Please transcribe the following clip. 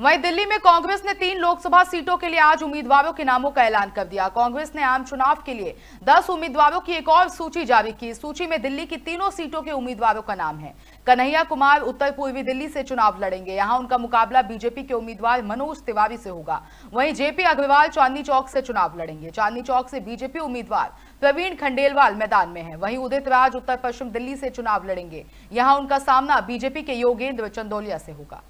वहीं दिल्ली में कांग्रेस ने तीन लोकसभा सीटों के लिए आज उम्मीदवारों के नामों का ऐलान कर दिया कांग्रेस ने आम चुनाव के लिए 10 उम्मीदवारों की एक और सूची जारी की सूची में दिल्ली की तीनों सीटों के उम्मीदवारों का नाम है कन्हैया कुमार उत्तर पूर्वी दिल्ली से चुनाव लड़ेंगे यहां उनका मुकाबला बीजेपी के उम्मीदवार मनोज तिवारी से होगा वहीं जेपी अग्रवाल चांदनी चौक से चुनाव लड़ेंगे चांदनी चौक से बीजेपी उम्मीदवार प्रवीण खंडेलवाल मैदान में है वहीं उदित राज उत्तर पश्चिम दिल्ली से चुनाव लड़ेंगे यहां उनका सामना बीजेपी के योगेंद्र चंदोलिया से होगा